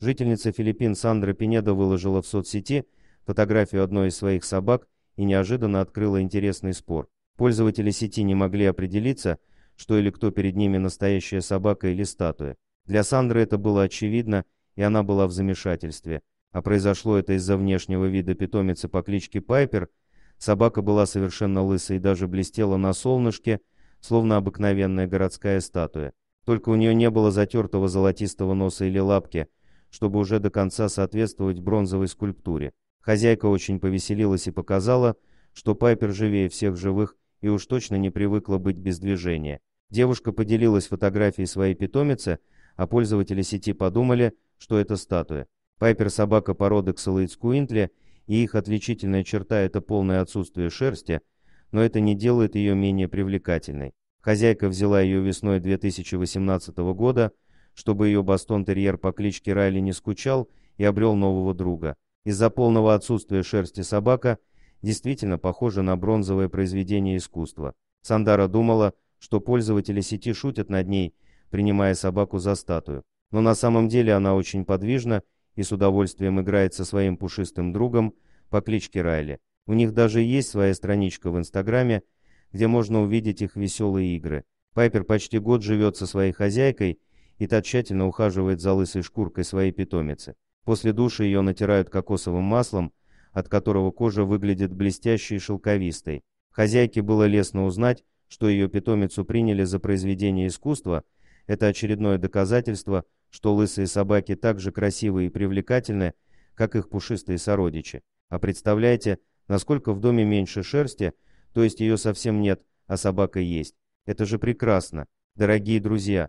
Жительница Филиппин Сандра Пинеда выложила в соцсети фотографию одной из своих собак и неожиданно открыла интересный спор. Пользователи сети не могли определиться, что или кто перед ними настоящая собака или статуя. Для Сандры это было очевидно, и она была в замешательстве. А произошло это из-за внешнего вида питомицы по кличке Пайпер. Собака была совершенно лысой и даже блестела на солнышке, словно обыкновенная городская статуя. Только у нее не было затертого золотистого носа или лапки – чтобы уже до конца соответствовать бронзовой скульптуре. Хозяйка очень повеселилась и показала, что Пайпер живее всех живых и уж точно не привыкла быть без движения. Девушка поделилась фотографией своей питомицы, а пользователи сети подумали, что это статуя. Пайпер собака породы Ксалоицкуинтли, и их отличительная черта – это полное отсутствие шерсти, но это не делает ее менее привлекательной. Хозяйка взяла ее весной 2018 года – чтобы ее бастон-терьер по кличке Райли не скучал и обрел нового друга. Из-за полного отсутствия шерсти собака действительно похожа на бронзовое произведение искусства. Сандара думала, что пользователи сети шутят над ней, принимая собаку за статую. Но на самом деле она очень подвижна и с удовольствием играет со своим пушистым другом по кличке Райли. У них даже есть своя страничка в Инстаграме, где можно увидеть их веселые игры. Пайпер почти год живет со своей хозяйкой, и та тщательно ухаживает за лысой шкуркой своей питомицы. После душа ее натирают кокосовым маслом, от которого кожа выглядит блестящей и шелковистой. Хозяйке было лестно узнать, что ее питомицу приняли за произведение искусства, это очередное доказательство, что лысые собаки так же красивы и привлекательны, как их пушистые сородичи. А представляете, насколько в доме меньше шерсти, то есть ее совсем нет, а собака есть. Это же прекрасно. Дорогие друзья,